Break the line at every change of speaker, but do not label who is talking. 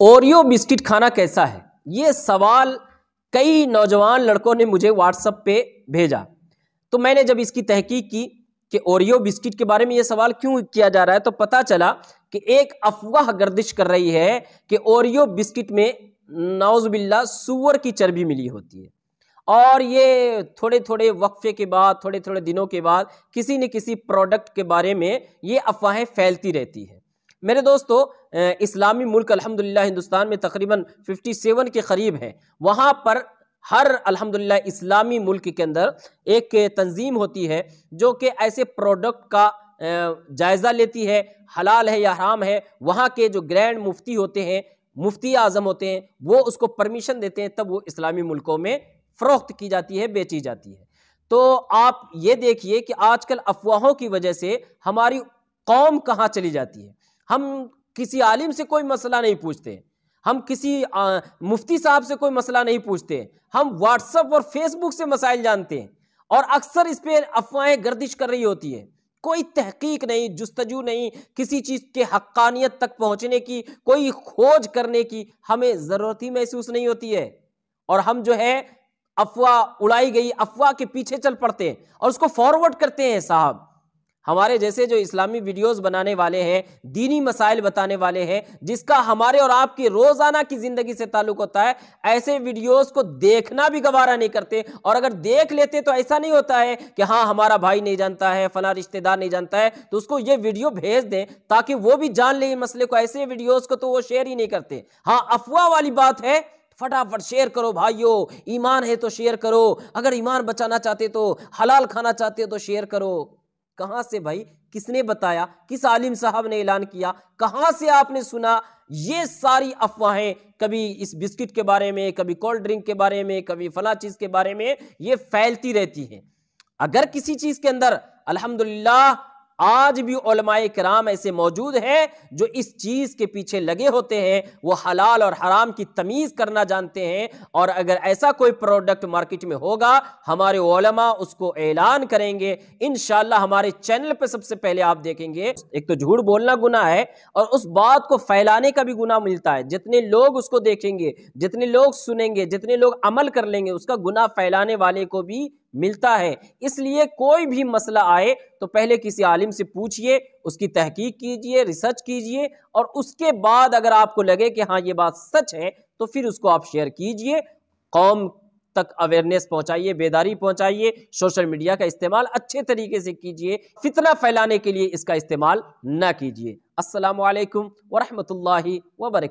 Oreo biscuit खाना कैसा है ये सवाल कई नौजवान लड़कों ने मुझे व्हाट्सअप पे भेजा तो मैंने जब इसकी तहकीक की कि ओरियो बिस्किट के बारे में ये सवाल क्यों किया जा रहा है तो पता चला कि एक अफवाह गर्दिश कर रही है कि ओरियो बिस्किट में नाउजबिल्ला सूअर की चर्बी मिली होती है और ये थोड़े थोड़े वक्फे के बाद थोड़े थोड़े दिनों के बाद किसी न किसी प्रोडक्ट के बारे में ये अफवाहें फैलती रहती है मेरे दोस्तों इस्लामी मुल्क अल्हम्दुलिल्लाह हिंदुस्तान में तकरीबन 57 के करीब हैं वहाँ पर हर अल्हम्दुलिल्लाह इस्लामी मुल्क के अंदर एक तंजीम होती है जो कि ऐसे प्रोडक्ट का जायज़ा लेती है हलाल है या हराम है वहाँ के जो ग्रैंड मुफ्ती होते हैं मुफ्ती आज़म होते हैं वो उसको परमिशन देते हैं तब वो इस्लामी मुल्कों में फ़रोख्त की जाती है बेची जाती है तो आप ये देखिए कि आजकल अफवाहों की वजह से हमारी कौम कहाँ चली जाती है हम किसी आलिम से कोई मसला नहीं पूछते हम किसी आ, मुफ्ती साहब से कोई मसला नहीं पूछते हम व्हाट्सअप और फेसबुक से मसाइल जानते हैं और अक्सर इस पर अफवाहें गर्दिश कर रही होती है कोई तहकीक नहीं जस्तजू नहीं किसी चीज़ के हक्कानियत तक पहुंचने की कोई खोज करने की हमें ज़रूरत ही महसूस नहीं होती है और हम जो है अफवाह उड़ाई गई अफवाह के पीछे चल पड़ते हैं और उसको फॉरवर्ड करते हैं साहब हमारे जैसे जो इस्लामी वीडियोस बनाने वाले हैं दीनी मसाइल बताने वाले हैं जिसका हमारे और आपकी रोज़ाना की ज़िंदगी से ताल्लुक होता है ऐसे वीडियोस को देखना भी गवारा नहीं करते और अगर देख लेते तो ऐसा नहीं होता है कि हाँ हमारा भाई नहीं जानता है फला रिश्तेदार नहीं जानता है तो उसको ये वीडियो भेज दें ताकि वो भी जान ले मसले को ऐसे वीडियोज़ को तो वो शेयर ही नहीं करते हाँ अफवाह वाली बात है फटाफट शेयर करो भाइयों ईमान है तो शेयर करो अगर ईमान बचाना चाहते तो हलाल खाना चाहते हो तो शेयर करो कहाँ से भाई किसने बताया किस आलिम साहब ने ऐलान किया कहाँ से आपने सुना ये सारी अफवाहें कभी इस बिस्किट के बारे में कभी कोल्ड ड्रिंक के बारे में कभी फला चीज़ के बारे में ये फैलती रहती है अगर किसी चीज़ के अंदर अल्हम्दुलिल्लाह आज भी ओलमाए कराम ऐसे मौजूद हैं जो इस चीज़ के पीछे लगे होते हैं वो हलाल और हराम की तमीज़ करना जानते हैं और अगर ऐसा कोई प्रोडक्ट मार्केट में होगा हमारे ओलमा उसको ऐलान करेंगे इन हमारे चैनल पर सबसे पहले आप देखेंगे एक तो झूठ बोलना गुना है और उस बात को फैलाने का भी गुना मिलता है जितने लोग उसको देखेंगे जितने लोग सुनेंगे जितने लोग अमल कर लेंगे उसका गुना फैलाने वाले को भी मिलता है इसलिए कोई भी मसला आए तो पहले किसी आलिम से पूछिए उसकी तहकीक कीजिए रिसर्च कीजिए और उसके बाद अगर आपको लगे कि हाँ ये बात सच है तो फिर उसको आप शेयर कीजिए कौम तक अवेयरनेस पहुंचाइए बेदारी पहुंचाइए सोशल मीडिया का इस्तेमाल अच्छे तरीके से कीजिए फितना फैलाने के लिए इसका इस्तेमाल ना कीजिए असलकम वरहमल वर्क